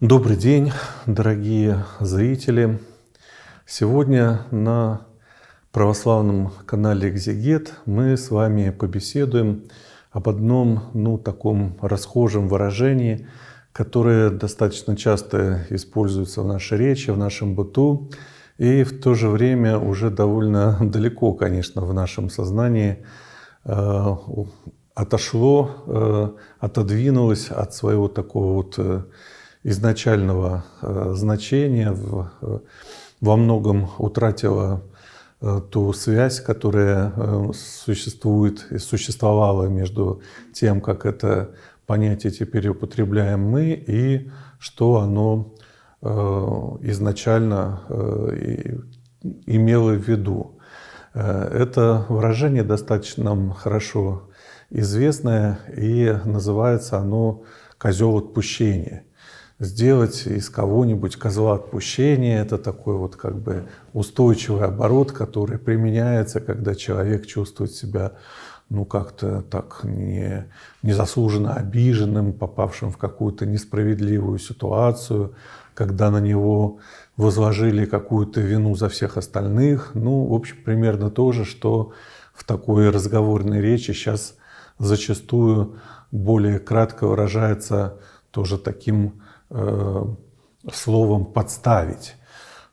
Добрый день, дорогие зрители! Сегодня на православном канале «Экзегет» мы с вами побеседуем об одном, ну, таком расхожем выражении, которое достаточно часто используется в нашей речи, в нашем быту, и в то же время уже довольно далеко, конечно, в нашем сознании э, отошло, э, отодвинулось от своего такого вот э, изначального э, значения, э, во многом утратила э, ту связь, которая существует и существовала между тем, как это понятие теперь употребляем мы, и что оно изначально имело в виду. Это выражение достаточно нам хорошо известное, и называется оно «козел отпущения» сделать из кого-нибудь козла отпущения. Это такой вот как бы устойчивый оборот, который применяется, когда человек чувствует себя ну как-то так не, незаслуженно обиженным, попавшим в какую-то несправедливую ситуацию, когда на него возложили какую-то вину за всех остальных. Ну, в общем, примерно то же, что в такой разговорной речи сейчас зачастую более кратко выражается тоже таким Э, словом подставить.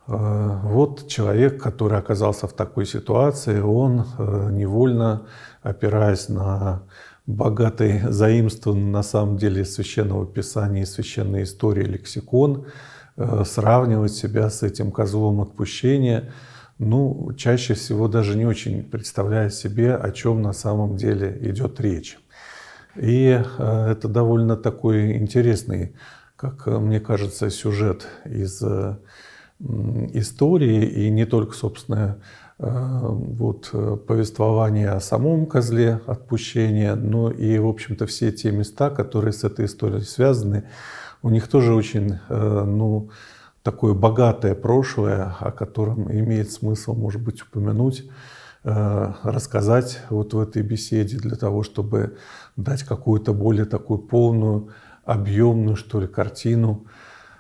Э, вот человек, который оказался в такой ситуации, он э, невольно, опираясь на богатый заимствованный на самом деле священного писания и священной истории лексикон, сравнивать себя с этим козлом отпущения, ну, чаще всего даже не очень представляя себе, о чем на самом деле идет речь. И это довольно такой интересный как э, мне кажется, сюжет из э, истории и не только, собственно, э, вот, повествование о самом козле отпущения, но и, в общем-то, все те места, которые с этой историей связаны, у них тоже очень, ну, такое богатое прошлое, о котором имеет смысл, может быть, упомянуть, рассказать вот в этой беседе для того, чтобы дать какую-то более такую полную объемную, что ли, картину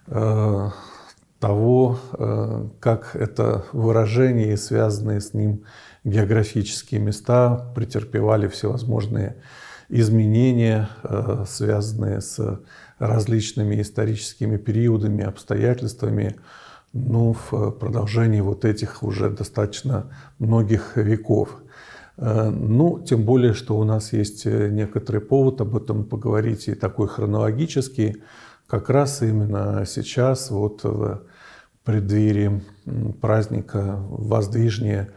э, того, э, как это выражение и связанные с ним географические места претерпевали всевозможные изменения, э, связанные с различными историческими периодами, обстоятельствами, ну, в продолжении вот этих уже достаточно многих веков. Э, ну, тем более, что у нас есть э, некоторый повод об этом поговорить и такой хронологический, как раз именно сейчас, вот э, в преддверии праздника воздвижения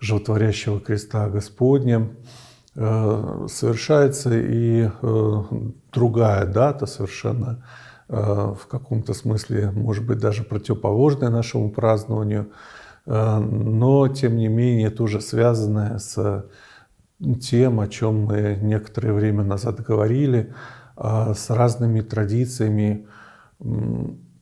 Животворящего Креста Господня, совершается и другая дата совершенно в каком-то смысле, может быть, даже противоположная нашему празднованию – Э, но тем не менее тоже связанная с тем, о чем мы некоторое время назад говорили, э, с разными традициями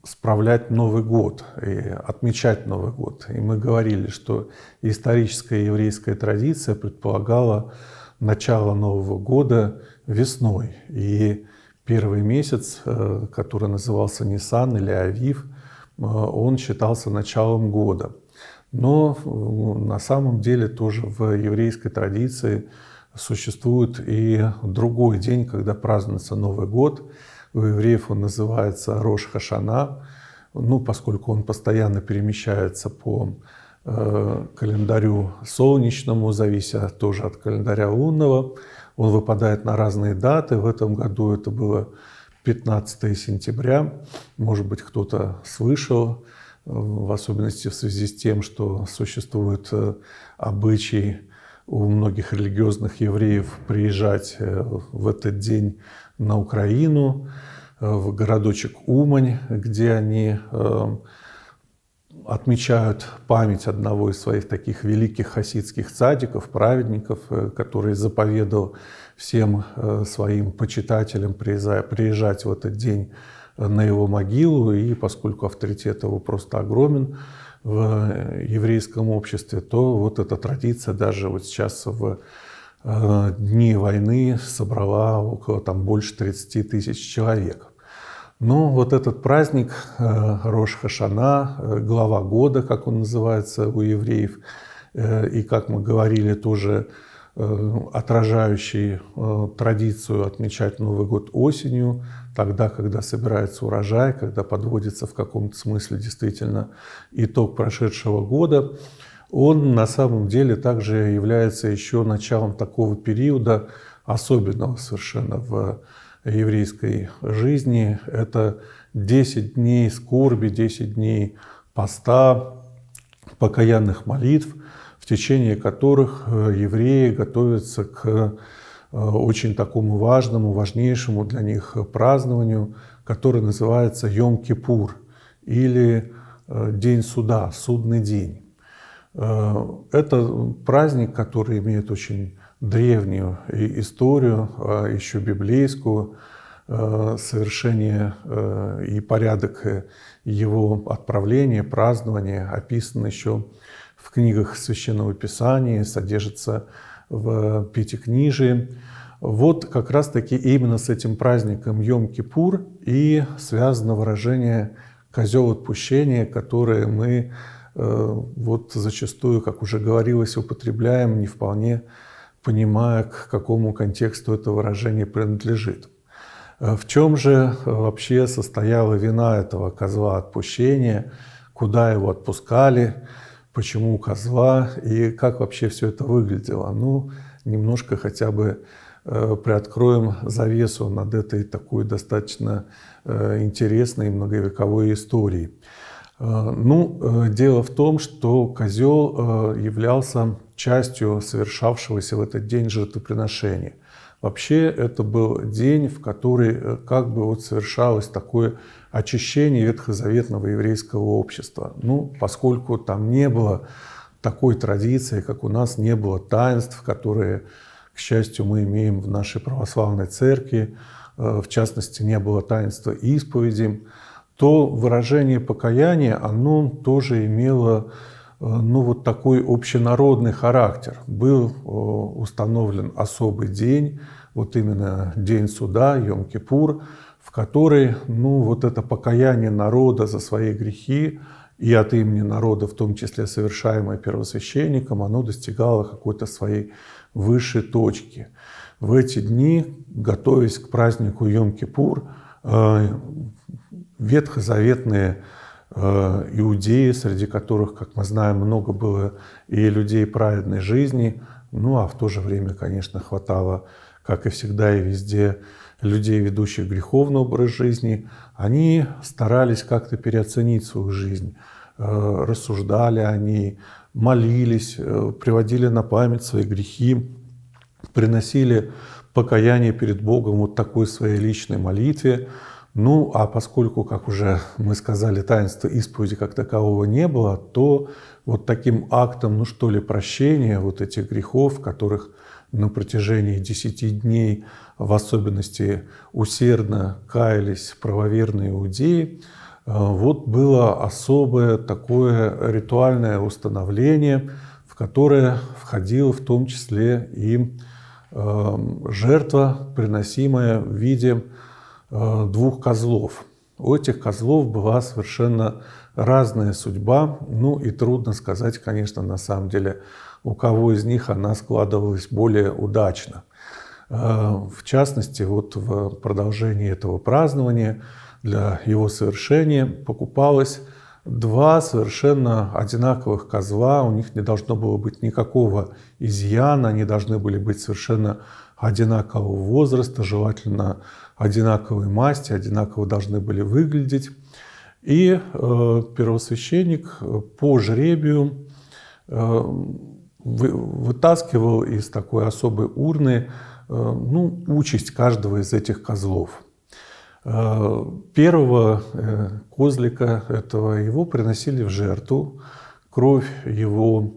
справлять Новый год и отмечать Новый год. И мы говорили, что историческая еврейская традиция предполагала начало Нового года весной. И первый месяц, э, который назывался Нисан или Авив, он считался началом года – но э, на самом деле тоже в еврейской традиции существует и другой день, когда празднуется Новый год. У евреев он называется Рош Хашана, ну, поскольку он постоянно перемещается по э, календарю солнечному, завися тоже от календаря лунного. Он выпадает на разные даты. В этом году это было 15 сентября. Может быть, кто-то слышал в особенности в связи с тем, что существует э, обычай у многих религиозных евреев приезжать э, в этот день на Украину, э, в городочек Умань, где они отмечают память одного из своих таких великих хасидских цадиков, праведников, который заповедовал всем своим почитателям приезжать в этот день на его могилу, и поскольку авторитет его просто огромен в э, еврейском обществе, то вот эта традиция даже вот сейчас в э, дни войны собрала около там больше 30 тысяч человек. Но вот этот праздник э, Рош Хашана, глава года, как он называется у евреев, и, как мы говорили, тоже отражающий традицию отмечать Новый год осенью, тогда, когда собирается урожай, когда подводится в каком-то смысле действительно итог прошедшего года, он на самом деле также является еще началом такого периода, особенного совершенно в еврейской жизни. Это 10 дней скорби, 10 дней поста, покаянных молитв, в течение которых э, евреи готовятся к Э, очень такому важному, важнейшему для них празднованию, которое называется Йом-Кипур или э, День суда, судный день. Э, это праздник, который имеет очень древнюю историю, а еще библейскую, совершение и порядок его отправления, празднования описан еще в книгах Священного Писания, содержится в Пятикнижии. Вот как раз-таки именно с этим праздником Йом-Кипур и связано выражение «козел отпущения», которое мы э, вот зачастую, как уже говорилось, употребляем, не вполне понимая, к какому контексту это выражение принадлежит. Э, в чем же э, вообще состояла вина этого козла отпущения, куда его отпускали, почему козла и как вообще все это выглядело. Ну, немножко хотя бы э, приоткроем завесу над этой такой достаточно э, интересной многовековой историей. Э, ну, дело в том, что козел являлся частью совершавшегося в этот день жертвоприношения – Вообще это был день, в который э, как бы вот совершалось такое очищение ветхозаветного еврейского общества. Ну, поскольку там не было такой традиции, как у нас, не было таинств, которые, к счастью, мы имеем в нашей православной церкви, э, в частности, не было таинства исповеди, то выражение покаяния, оно тоже имело Э, ну, вот такой общенародный характер. Был э, установлен особый день, вот именно день суда, Йом-Кипур, в который, ну, вот это покаяние народа за свои грехи и от имени народа, в том числе совершаемое первосвященником, оно достигало какой-то своей высшей точки. В эти дни, готовясь к празднику Йом-Кипур, э, ветхозаветные Э, иудеи, среди которых, как мы знаем, много было и людей праведной жизни, ну а в то же время, конечно, хватало, как и всегда и везде, людей, ведущих греховный образ жизни, они старались как-то переоценить свою жизнь. Э, рассуждали они, молились, э, приводили на память свои грехи, приносили покаяние перед Богом вот такой своей личной молитве, ну, а поскольку, как уже мы сказали, таинства исповеди как такового не было, то вот таким актом, ну что ли, прощения вот этих грехов, которых на протяжении десяти дней в особенности усердно каялись правоверные иудеи, э, вот было особое такое ритуальное установление, в которое входило в том числе и эм, жертва, приносимая в виде Э, двух козлов. У этих козлов была совершенно разная судьба, ну и трудно сказать, конечно, на самом деле, у кого из них она складывалась более удачно. Э, в частности, вот в продолжении этого празднования для его совершения покупалось два совершенно одинаковых козла, у них не должно было быть никакого изъяна, они должны были быть совершенно одинакового возраста, желательно одинаковой масти, одинаково должны были выглядеть. И э, первосвященник э, по жребию э, вытаскивал из такой особой урны ну, участь каждого из этих козлов. первого козлика этого его приносили в жертву, кровь его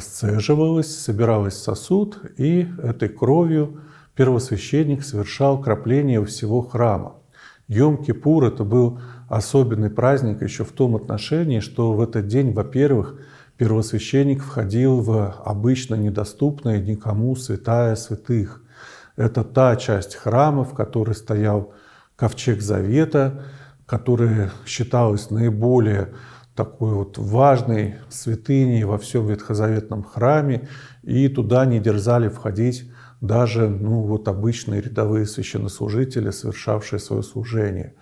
сцеживалась, собиралась в сосуд, и этой кровью первосвященник совершал кропление всего храма. Йом-Кипур – это был особенный праздник еще в том отношении, что в этот день, во-первых, первосвященник входил в обычно недоступное никому святая святых. Это та часть храма, в которой стоял ковчег завета, которая считалась наиболее такой вот важной святыней во всем ветхозаветном храме, и туда не дерзали входить даже ну, вот обычные рядовые священнослужители, совершавшие свое служение.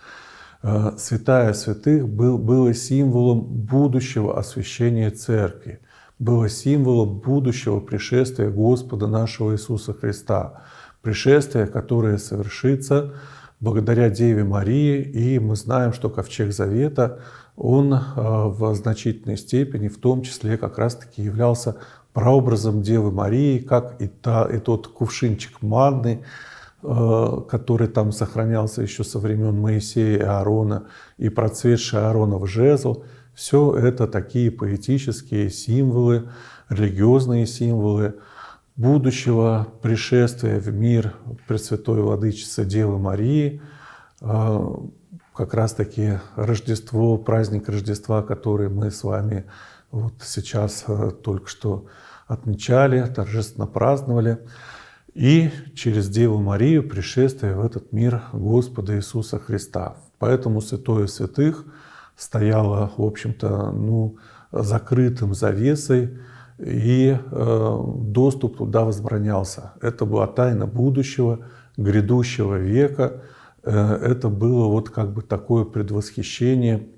Э, святая святых был, было символом будущего освящения церкви, было символом будущего пришествия Господа нашего Иисуса Христа, пришествия, которое совершится благодаря Деве Марии, и мы знаем, что Ковчег Завета, он э, в значительной степени, в том числе как раз-таки являлся прообразом Девы Марии, как и, та, и тот кувшинчик манны, э, который там сохранялся еще со времен Моисея и Аарона, и процветший Ааронов жезл, все это такие поэтические символы, религиозные символы будущего пришествия в мир Пресвятой Владычицы Девы Марии, э, как раз-таки Рождество, праздник Рождества, который мы с вами вот сейчас э, только что отмечали, торжественно праздновали. И через Деву Марию пришествие в этот мир Господа Иисуса Христа. Поэтому святое святых стояло, в общем-то, ну, закрытым завесой, и э, доступ туда возбранялся. Это была тайна будущего, грядущего века. Э, это было вот как бы такое предвосхищение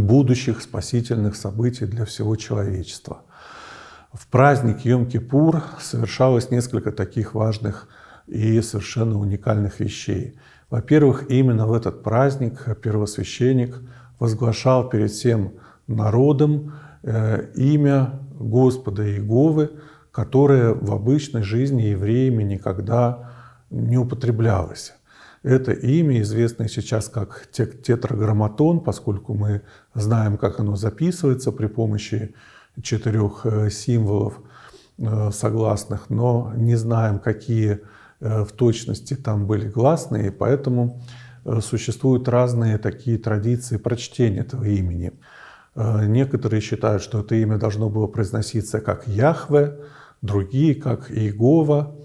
будущих спасительных событий для всего человечества. В праздник Йом-Кипур совершалось несколько таких важных и совершенно уникальных вещей. Во-первых, именно в этот праздник первосвященник возглашал перед всем народом э, имя Господа Иеговы, которое в обычной жизни евреями никогда не употреблялось. Это имя, известное сейчас как тетраграмматон, поскольку мы знаем, как оно записывается при помощи четырех э, символов э, согласных, но не знаем, какие э, в точности там были гласные, поэтому существуют разные такие традиции прочтения этого имени. Некоторые считают, что это имя должно было произноситься как Яхве, другие как Иегова,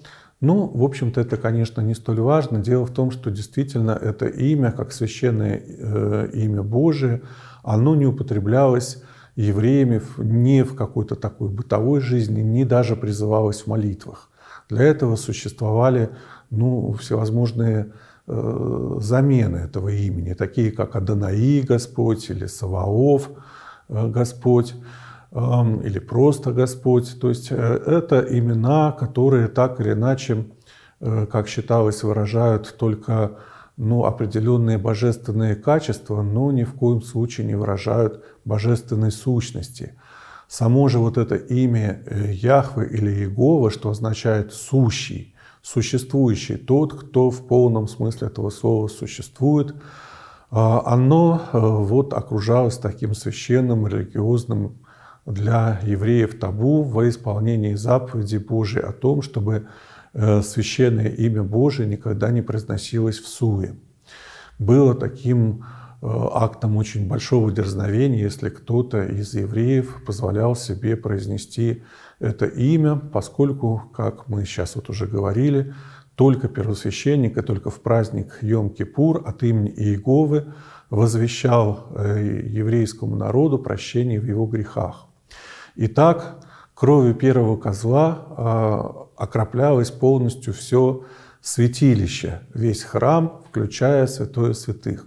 ну, в общем-то, это, конечно, не столь важно. Дело в том, что действительно это имя, как священное э, имя Божие, оно не употреблялось евреями ни в какой-то такой бытовой жизни, ни даже призывалось в молитвах. Для этого существовали ну, всевозможные э, замены этого имени, такие как Адонаи Господь или Саваоф э, Господь или просто Господь. То есть э, это имена, которые так или иначе, э, как считалось, выражают только ну, определенные божественные качества, но ни в коем случае не выражают божественной сущности. Само же вот это имя э, Яхвы или Иегова, что означает «сущий», «существующий», «тот, кто в полном смысле этого слова существует», а, оно вот окружалось таким священным религиозным для евреев табу во исполнении заповеди Божией о том, чтобы э, священное имя Божие никогда не произносилось в суе. Было таким э, актом очень большого дерзновения, если кто-то из евреев позволял себе произнести это имя, поскольку, как мы сейчас вот уже говорили, только первосвященник и только в праздник Йом-Кипур от имени Иеговы возвещал э, еврейскому народу прощение в его грехах. И так кровью первого козла а, окроплялось полностью все святилище, весь храм, включая святое святых.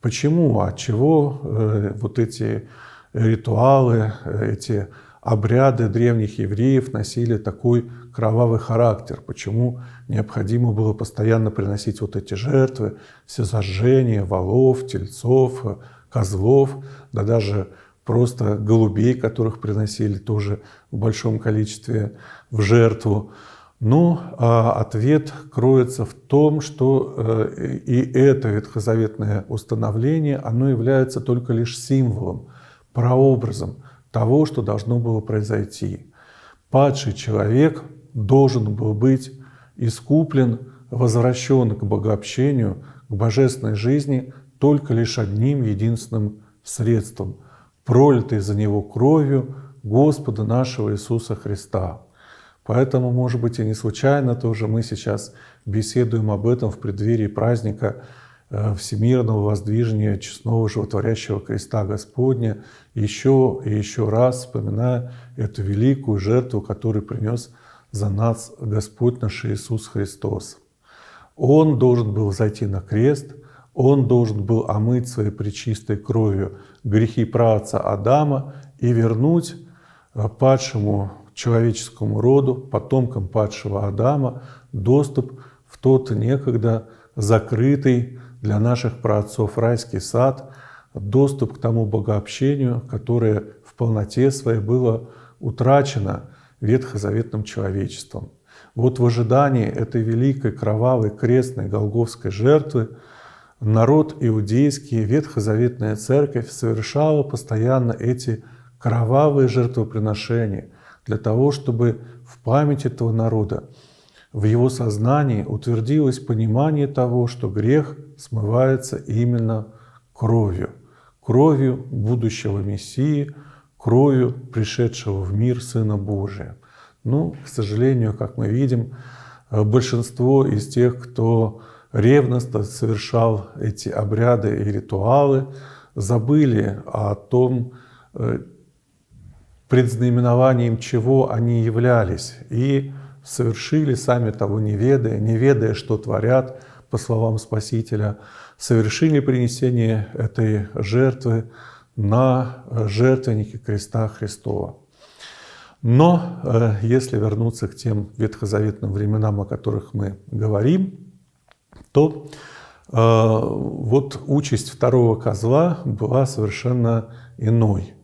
Почему, от чего э, вот эти ритуалы, э, эти обряды древних евреев носили такой кровавый характер, почему необходимо было постоянно приносить вот эти жертвы, все сожжения волов, тельцов, козлов, да даже просто голубей, которых приносили тоже в большом количестве в жертву. Но ну, а, ответ кроется в том, что э, и это ветхозаветное установление, оно является только лишь символом, прообразом того, что должно было произойти. Падший человек должен был быть искуплен, возвращен к богообщению, к божественной жизни только лишь одним единственным средством – пролитой за него кровью Господа нашего Иисуса Христа. Поэтому, может быть, и не случайно тоже мы сейчас беседуем об этом в преддверии праздника э, всемирного воздвижения честного животворящего креста Господня, еще и еще раз вспоминая эту великую жертву, которую принес за нас Господь наш Иисус Христос. Он должен был зайти на крест, Он должен был омыть своей пречистой кровью грехи праотца Адама и вернуть э, падшему человеческому роду, потомкам падшего Адама, доступ в тот некогда закрытый для наших праотцов райский сад, доступ к тому богообщению, которое в полноте своей было утрачено ветхозаветным человечеством. Вот в ожидании этой великой кровавой крестной голговской жертвы – народ иудейский, Ветхозаветная церковь совершала постоянно эти кровавые жертвоприношения для того, чтобы в память этого народа, в его сознании утвердилось понимание того, что грех смывается именно кровью, кровью будущего Мессии, кровью пришедшего в мир Сына Божия. Ну, к сожалению, как мы видим, большинство из тех, кто ревностно совершал эти обряды и ритуалы, забыли о том, э, предзнаменованием чего они являлись, и совершили, сами того не ведая, не ведая, что творят, по словам Спасителя, совершили принесение этой жертвы на жертвеннике креста Христова. Но э, если вернуться к тем ветхозаветным временам, о которых мы говорим, то э, вот участь второго козла была совершенно иной.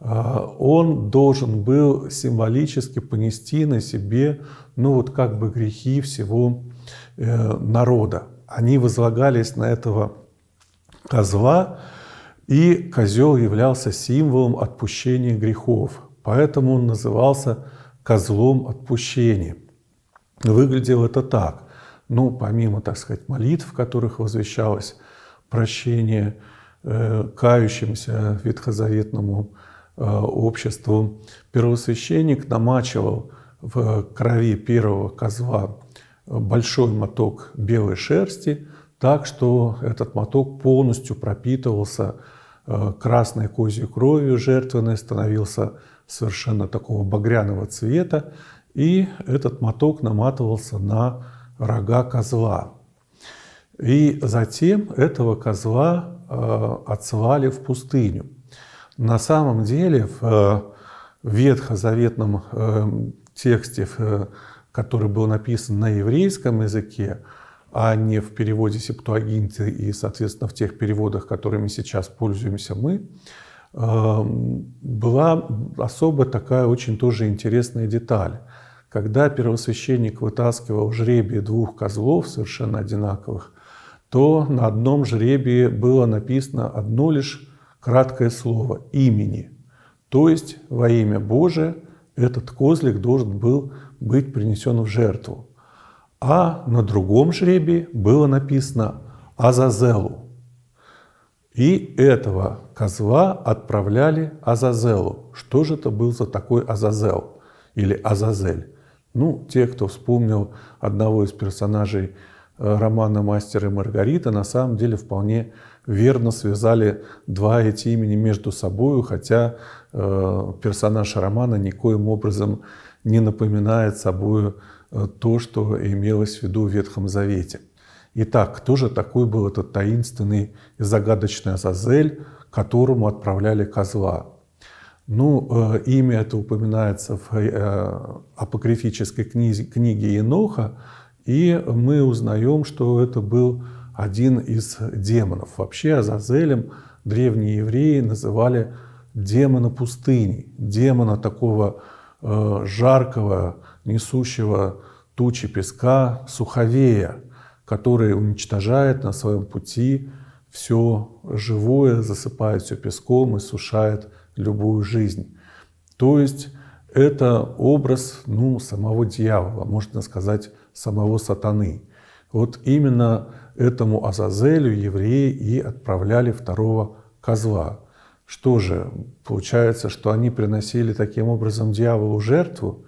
Э, он должен был символически понести на себе, ну вот как бы грехи всего э, народа. Они возлагались на этого козла, и козел являлся символом отпущения грехов. Поэтому он назывался козлом отпущения. Выглядело это так. Ну, помимо, так сказать, молитв, в которых возвещалось прощение э, кающимся ветхозаветному э, обществу, первосвященник намачивал в крови первого козла большой моток белой шерсти, так что этот моток полностью пропитывался э, красной козьей кровью жертвенной, становился совершенно такого багряного цвета, и этот моток наматывался на рога козла. И затем этого козла э, отсвали в пустыню. На самом деле в э, ветхозаветном э, тексте, э, который был написан на еврейском языке, а не в переводе септуагинты и, соответственно, в тех переводах, которыми сейчас пользуемся мы, была особо такая очень тоже интересная деталь. Когда первосвященник вытаскивал жребие двух козлов совершенно одинаковых, то на одном жребии было написано одно лишь краткое слово «имени». То есть во имя Божие этот козлик должен был быть принесен в жертву. А на другом жребии было написано «Азазелу». И этого козла отправляли Азазелу. Что же это был за такой Азазел или Азазель? Ну, те, кто вспомнил одного из персонажей э, романа «Мастер и Маргарита», на самом деле вполне верно связали два эти имени между собой, хотя э, персонаж романа никоим образом не напоминает собой э, то, что имелось в виду в Ветхом Завете. Итак, кто же такой был этот таинственный и загадочный Азазель, которому отправляли козла? Ну, э, имя это упоминается в э, апокрифической книге, книге Еноха, и мы узнаем, что это был один из демонов. Вообще Азазелем древние евреи называли демона пустыни, демона такого э, жаркого, несущего тучи песка, суховея, который уничтожает на своем пути все живое, засыпает все песком и сушает любую жизнь. То есть это образ ну, самого дьявола, можно сказать, самого сатаны. Вот именно этому Азазелю евреи и отправляли второго козла. Что же, получается, что они приносили таким образом дьяволу жертву?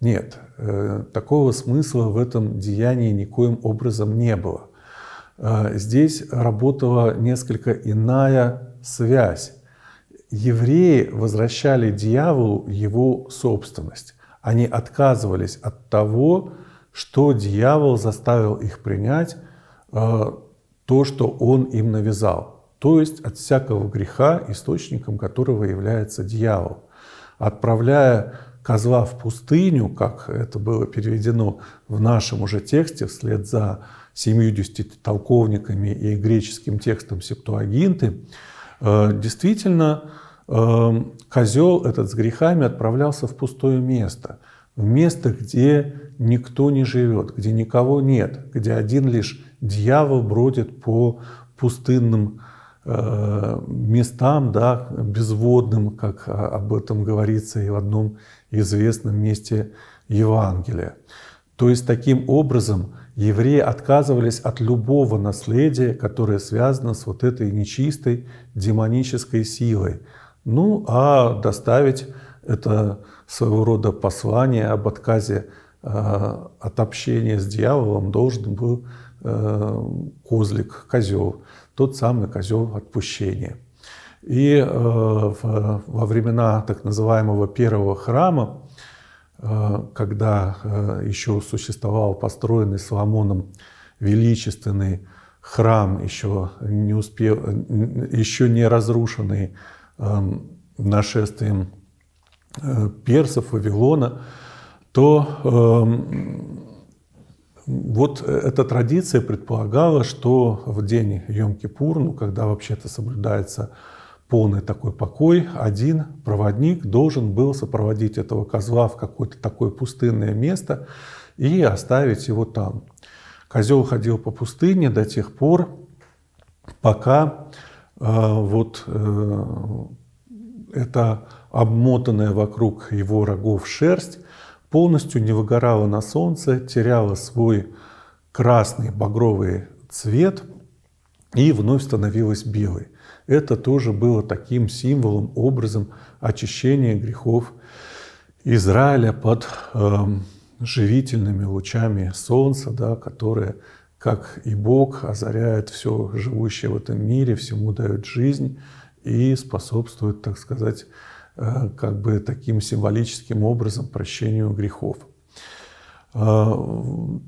Нет, э, такого смысла в этом деянии никоим образом не было. Э, здесь работала несколько иная связь евреи возвращали дьяволу его собственность. Они отказывались от того, что дьявол заставил их принять, э, то, что он им навязал. То есть от всякого греха, источником которого является дьявол. Отправляя козла в пустыню, как это было переведено в нашем уже тексте, вслед за 70 толковниками и греческим текстом Септуагинты, Э, действительно, эм, козел этот с грехами отправлялся в пустое место, в место, где никто не живет, где никого нет, где один лишь дьявол бродит по пустынным э, местам, да, безводным, как а, об этом говорится и в одном известном месте Евангелия. То есть таким образом евреи отказывались от любого наследия, которое связано с вот этой нечистой демонической силой. Ну, а доставить это своего рода послание об отказе э, от общения с дьяволом должен был э, козлик, козел, тот самый козел отпущения. И э, во времена так называемого первого храма Э, когда э, еще существовал построенный Соломоном величественный храм, еще не, успев, еще не разрушенный эм, нашествием э, персов, Вавилона, то эм, вот эта традиция предполагала, что в день Йом-Кипур, ну, когда вообще-то соблюдается полный такой покой, один проводник должен был сопроводить этого козла в какое-то такое пустынное место и оставить его там. Козел ходил по пустыне до тех пор, пока э, вот э, эта обмотанная вокруг его рогов шерсть полностью не выгорала на солнце, теряла свой красный багровый цвет и вновь становилась белой это тоже было таким символом, образом очищения грехов Израиля под э, живительными лучами солнца, да, которое, как и Бог, озаряет все живущее в этом мире, всему дает жизнь и способствует, так сказать, э, как бы таким символическим образом прощению грехов. А,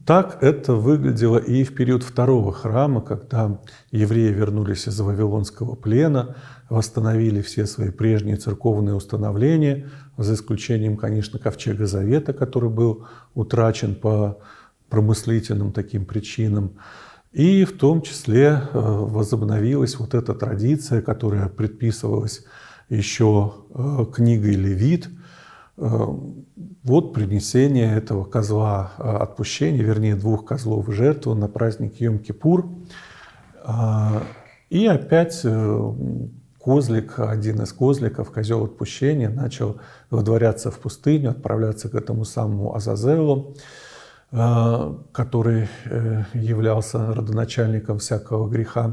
так это выглядело и в период второго храма, когда евреи вернулись из Вавилонского плена, восстановили все свои прежние церковные установления, за исключением, конечно, Ковчега Завета, который был утрачен по промыслительным таким причинам. И в том числе э, возобновилась вот эта традиция, которая предписывалась еще э, книгой Левит – Э, вот принесение этого козла э, отпущения, вернее, двух козлов в жертву на праздник Йом-Кипур. Э, и опять козлик, один из козликов, козел отпущения, начал выдворяться в пустыню, отправляться к этому самому Азазелу, который являлся родоначальником всякого греха.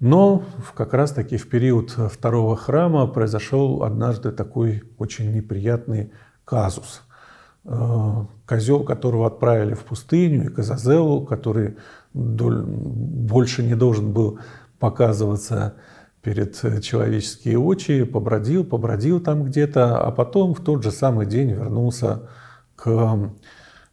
Но как раз-таки в период э, второго храма произошел однажды такой очень неприятный казус. Э, козел, которого отправили в пустыню, и Казазелу, который больше не должен был показываться перед э, человеческие очи, побродил, побродил там где-то, а потом в тот же самый день вернулся к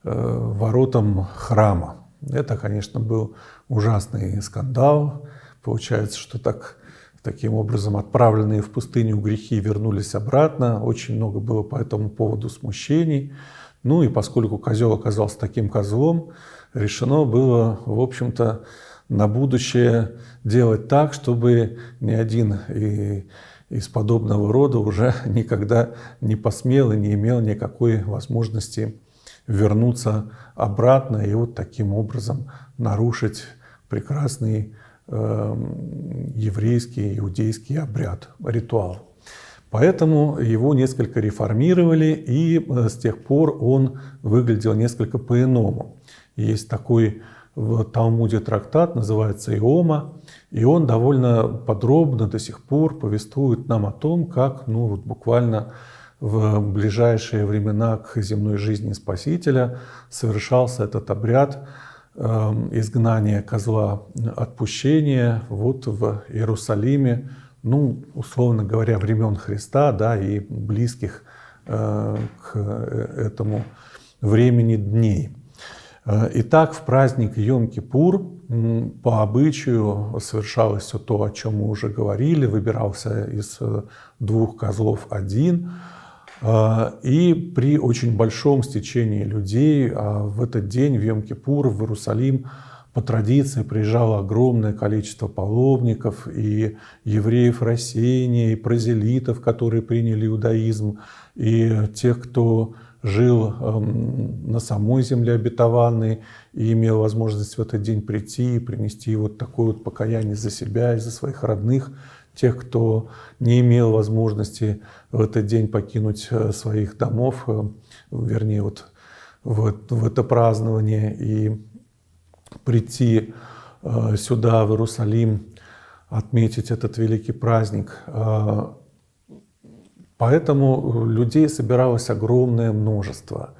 воротам храма. Это, конечно, был ужасный скандал, Получается, что так, таким образом отправленные в пустыню грехи вернулись обратно. Очень много было по этому поводу смущений. Ну и поскольку козел оказался таким козлом, решено было, в общем-то, на будущее делать так, чтобы ни один и из подобного рода уже никогда не посмел и не имел никакой возможности вернуться обратно и вот таким образом нарушить прекрасный Эм, еврейский, иудейский обряд, ритуал. Поэтому его несколько реформировали, и э, с тех пор он выглядел несколько по-иному. Есть такой в Талмуде трактат, называется «Иома», и он довольно подробно до сих пор повествует нам о том, как ну, вот буквально в ближайшие времена к земной жизни Спасителя совершался этот обряд – Эм, изгнание козла отпущения вот в Иерусалиме, ну, условно говоря, времен Христа, да, и близких э, к э, этому времени дней. Э, итак, в праздник Йом-Кипур по обычаю совершалось все то, о чем мы уже говорили. Выбирался из двух козлов один – а, и при очень большом стечении людей а, в этот день, в Йом-Кипур, в Иерусалим, по традиции приезжало огромное количество паломников и евреев рассеяния, и прозелитов, которые приняли иудаизм, и тех, кто жил эм, на самой земле обетованной и имел возможность в этот день прийти и принести вот такое вот покаяние за себя и за своих родных тех, кто не имел возможности в этот день покинуть э, своих домов, э, вернее, вот в, в это празднование и прийти э, сюда, в Иерусалим, отметить этот великий праздник. А, поэтому людей собиралось огромное множество.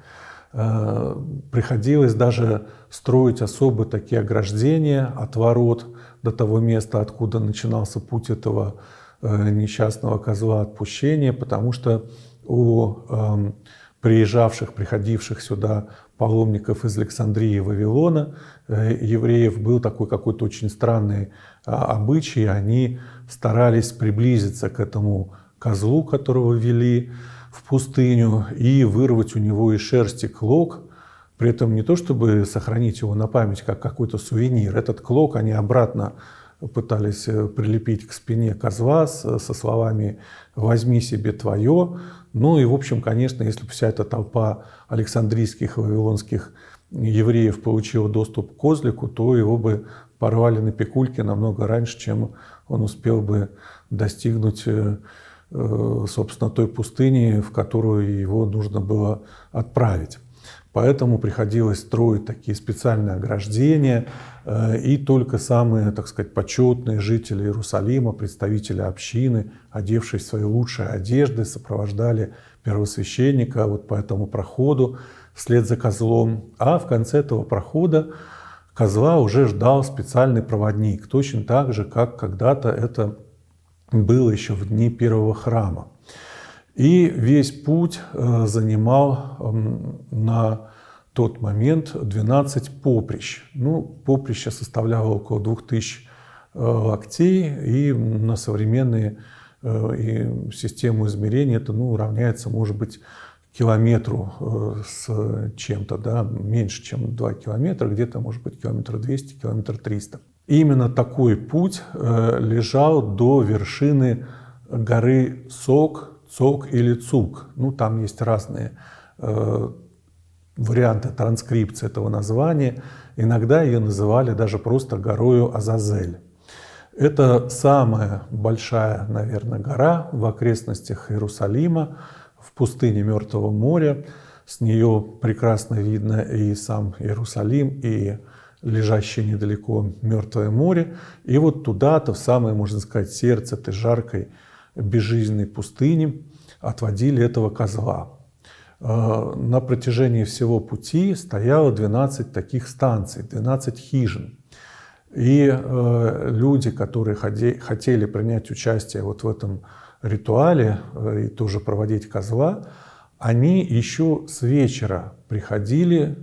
Приходилось даже строить особо такие ограждения от ворот, до того места, откуда начинался путь этого э, несчастного козла отпущения, потому что у эм, приезжавших, приходивших сюда паломников из Александрии и Вавилона, э, евреев, был такой какой-то очень странный а, обычай. Они старались приблизиться к этому козлу, которого вели в пустыню, и вырвать у него из шерсти клок, при этом не то, чтобы сохранить его на память как какой-то сувенир. Этот клок они обратно пытались э, прилепить к спине козла э, со словами «возьми себе твое». Ну и, в общем, конечно, если бы вся эта толпа александрийских, и вавилонских евреев получила доступ к козлику, то его бы порвали на пекульке намного раньше, чем он успел бы достигнуть, э, собственно, той пустыни, в которую его нужно было отправить. Поэтому приходилось строить такие специальные ограждения, э, и только самые, так сказать, почетные жители Иерусалима, представители общины, одевшись в свои лучшие одежды, сопровождали первосвященника вот по этому проходу вслед за козлом. А в конце этого прохода козла уже ждал специальный проводник, точно так же, как когда-то это было еще в дни первого храма. И весь путь э, занимал эм, на тот момент 12 поприщ. Ну, поприща составляло около 2000 э, локтей, и на современные э, и систему измерения это ну, равняется, может быть, километру с чем-то, да, меньше, чем 2 километра, где-то, может быть, километр 200, километр 300. И именно такой путь лежал до вершины горы Сок цок или цук. Ну, там есть разные э, варианты транскрипции этого названия. Иногда ее называли даже просто горою Азазель. Это самая большая, наверное, гора в окрестностях Иерусалима, в пустыне Мертвого моря. С нее прекрасно видно и сам Иерусалим, и лежащее недалеко Мертвое море. И вот туда-то, в самое, можно сказать, сердце этой жаркой безжизненной пустыне отводили этого козла. Э, на протяжении всего пути стояло 12 таких станций, 12 хижин. И э, люди, которые хотели принять участие вот в этом ритуале э, и тоже проводить козла, они еще с вечера приходили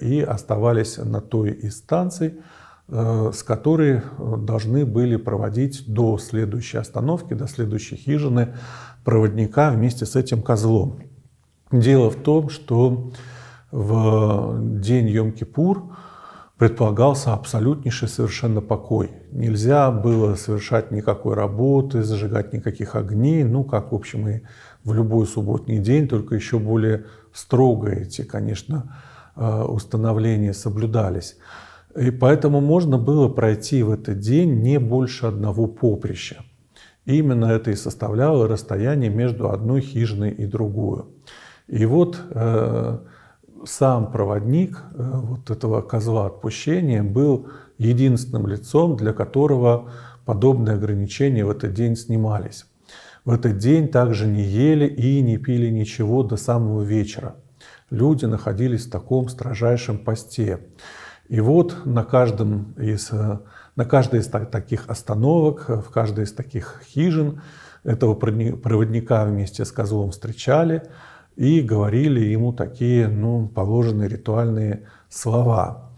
и оставались на той из станций, Э, с которой э, должны были проводить до следующей остановки, до следующей хижины проводника вместе с этим козлом. Дело в том, что в день Йом-Кипур предполагался абсолютнейший совершенно покой. Нельзя было совершать никакой работы, зажигать никаких огней, ну, как, в общем, и в любой субботний день, только еще более строго эти, конечно, э, установления соблюдались. И поэтому можно было пройти в этот день не больше одного поприща. И именно это и составляло расстояние между одной хижиной и другую. И вот э, сам проводник э, вот этого козла отпущения был единственным лицом, для которого подобные ограничения в этот день снимались. В этот день также не ели и не пили ничего до самого вечера. Люди находились в таком строжайшем посте. И вот на, каждом из, э, на каждой из таких остановок, э, в каждой из таких хижин этого проводника вместе с козлом встречали и говорили ему такие ну, положенные ритуальные слова.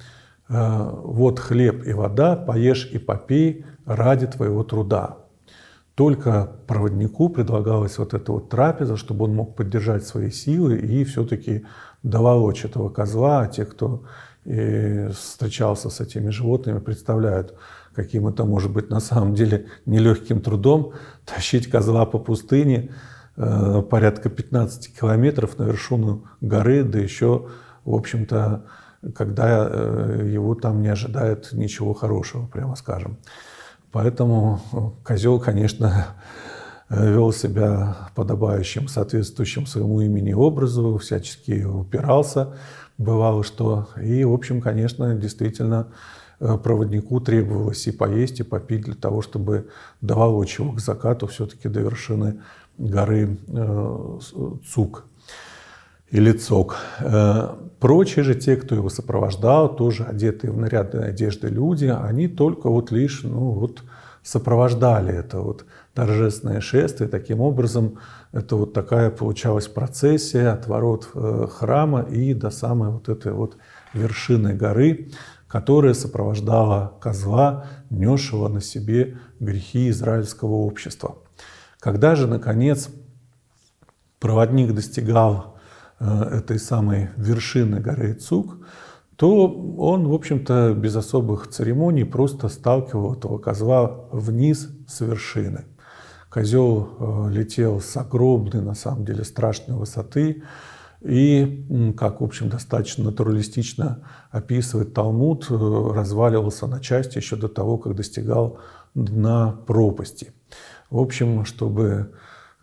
«Э, «Вот хлеб и вода, поешь и попей ради твоего труда». Только проводнику предлагалась вот эта вот трапеза, чтобы он мог поддержать свои силы и все-таки доволочь этого козла, а те, кто и встречался с этими животными, представляют, каким это может быть на самом деле нелегким трудом тащить козла по пустыне э, порядка 15 километров на вершину горы, да еще, в общем-то, когда э, его там не ожидает ничего хорошего, прямо скажем. Поэтому козел, конечно, э, вел себя подобающим, соответствующим своему имени образу, всячески упирался, бывало что. И, в общем, конечно, действительно э, проводнику требовалось и поесть, и попить для того, чтобы доволочь его к закату все-таки до вершины горы э, Цук или Цок. Э, прочие же те, кто его сопровождал, тоже одетые в нарядные одежды люди, они только вот лишь, ну вот, сопровождали это вот торжественное шествие. Таким образом, это вот такая получалась процессия от ворот э, храма и до самой вот этой вот вершины горы, которая сопровождала козла, несшего на себе грехи израильского общества. Когда же, наконец, проводник достигал э, этой самой вершины горы Цук, то он, в общем-то, без особых церемоний просто сталкивал этого козла вниз с вершины. Козел э, летел с огромной, на самом деле, страшной высоты. И, как, в общем, достаточно натуралистично описывает Талмуд, э, разваливался на части еще до того, как достигал дна пропасти. В общем, чтобы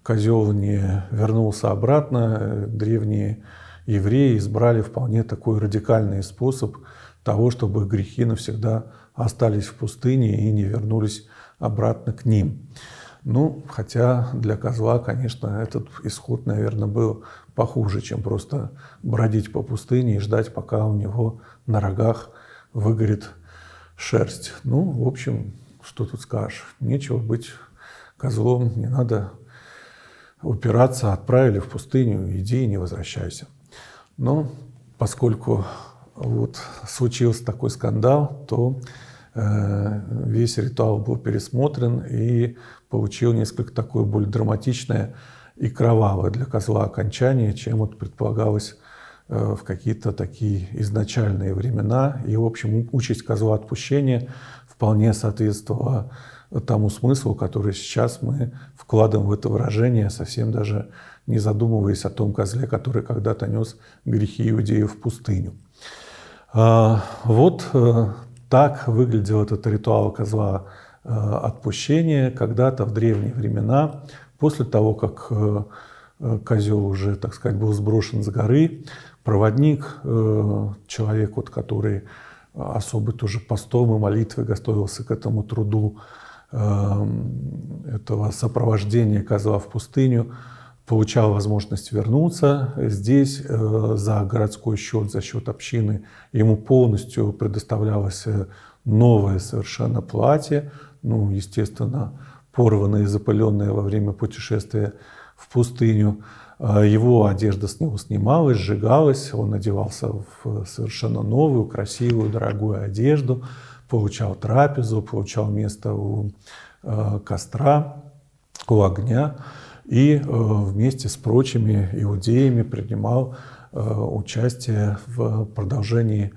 козел не вернулся обратно, э, древние евреи избрали вполне такой радикальный способ того, чтобы грехи навсегда остались в пустыне и не вернулись обратно к ним. Ну, хотя для козла, конечно, этот исход, наверное, был похуже, чем просто бродить по пустыне и ждать, пока у него на рогах выгорит шерсть. Ну, в общем, что тут скажешь. Нечего быть козлом, не надо упираться, отправили в пустыню, иди и не возвращайся. Но поскольку вот случился такой скандал, то э, весь ритуал был пересмотрен и получил несколько такое более драматичное и кровавое для козла окончание, чем вот предполагалось э, в какие-то такие изначальные времена. И, в общем, участь козла отпущения вполне соответствовала тому смыслу, который сейчас мы вкладываем в это выражение совсем даже не задумываясь о том козле, который когда-то нес грехи иудеев в пустыню. А, вот э, так выглядел этот ритуал козла э, отпущения когда-то в древние времена, после того, как э, козел уже, так сказать, был сброшен с горы, проводник, человек, вот, который особый тоже постом и молитвой готовился к этому труду эм, этого сопровождения козла в пустыню, получал возможность вернуться. Э, здесь э, за городской счет, за счет общины ему полностью предоставлялось э, новое совершенно платье, ну, естественно, порванное и запыленное во время путешествия в пустыню. Его одежда с него снималась, сжигалась, он одевался в совершенно новую, красивую, дорогую одежду, получал трапезу, получал место у костра, у огня и э, вместе с прочими иудеями принимал э, участие в продолжении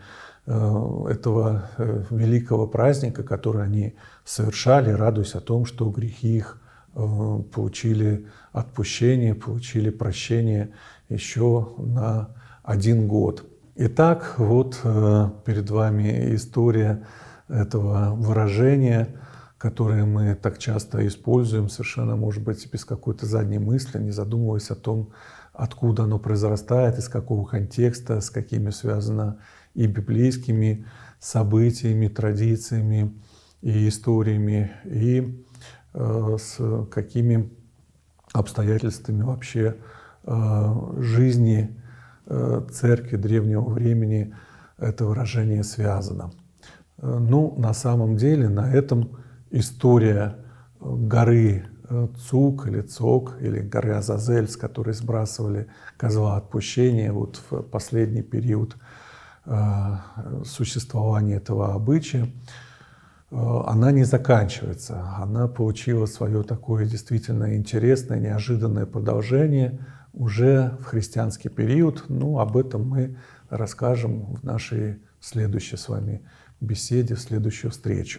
э, этого великого праздника, который они совершали, радуясь о том, что грехи их получили отпущение, получили прощение еще на один год. Итак, вот перед вами история этого выражения – которые мы так часто используем, совершенно, может быть, без какой-то задней мысли, не задумываясь о том, откуда оно произрастает, из какого контекста, с какими связано и библейскими событиями, традициями и историями, и э, с какими обстоятельствами вообще э, жизни э, церкви древнего времени это выражение связано. Э, ну, на самом деле, на этом история э, горы э, Цук или Цок, или горы Азазель, с которой сбрасывали козла отпущения вот в последний период э, существования этого обычая, она не заканчивается. Она получила свое такое действительно интересное, неожиданное продолжение уже в христианский период. Ну, об этом мы расскажем в нашей следующей с вами беседе, в следующую встречу.